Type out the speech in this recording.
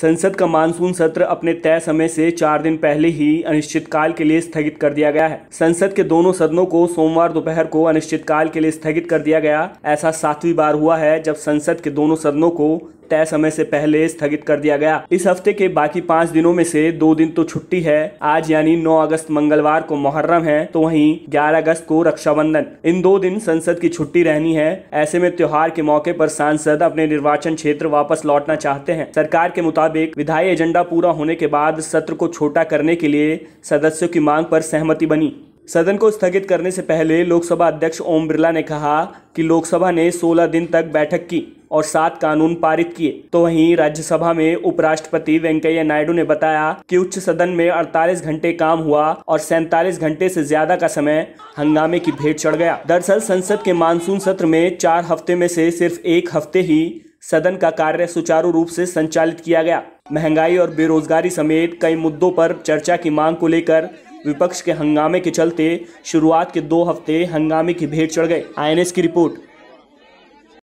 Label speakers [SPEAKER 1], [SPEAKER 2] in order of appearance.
[SPEAKER 1] संसद का मानसून सत्र अपने तय समय से चार दिन पहले ही अनिश्चितकाल के लिए स्थगित कर दिया गया है संसद के दोनों सदनों को सोमवार दोपहर को अनिश्चितकाल के लिए स्थगित कर दिया गया ऐसा सातवीं बार हुआ है जब संसद के दोनों सदनों को तय समय से पहले स्थगित कर दिया गया इस हफ्ते के बाकी पाँच दिनों में से दो दिन तो छुट्टी है आज यानी 9 अगस्त मंगलवार को मुहर्रम है तो वहीं 11 अगस्त को रक्षाबंधन इन दो दिन संसद की छुट्टी रहनी है ऐसे में त्योहार के मौके पर सांसद अपने निर्वाचन क्षेत्र वापस लौटना चाहते हैं सरकार के मुताबिक विधायी एजेंडा पूरा होने के बाद सत्र को छोटा करने के लिए सदस्यों की मांग पर सहमति बनी सदन को स्थगित करने से पहले लोकसभा अध्यक्ष ओम बिरला ने कहा कि लोकसभा ने 16 दिन तक बैठक की और सात कानून पारित किए तो वहीं राज्यसभा में उपराष्ट्रपति वेंकैया नायडू ने बताया कि उच्च सदन में 48 घंटे काम हुआ और सैतालीस घंटे से ज्यादा का समय हंगामे की भेंट चढ़ गया दरअसल संसद के मानसून सत्र में चार हफ्ते में से सिर्फ एक हफ्ते ही सदन का कार्य सुचारू रूप से संचालित किया गया महंगाई और बेरोजगारी समेत कई मुद्दों पर चर्चा की मांग को लेकर विपक्ष के हंगामे के चलते शुरुआत के दो हफ्ते हंगामे की भेंट चढ़ गए आईएनएस की रिपोर्ट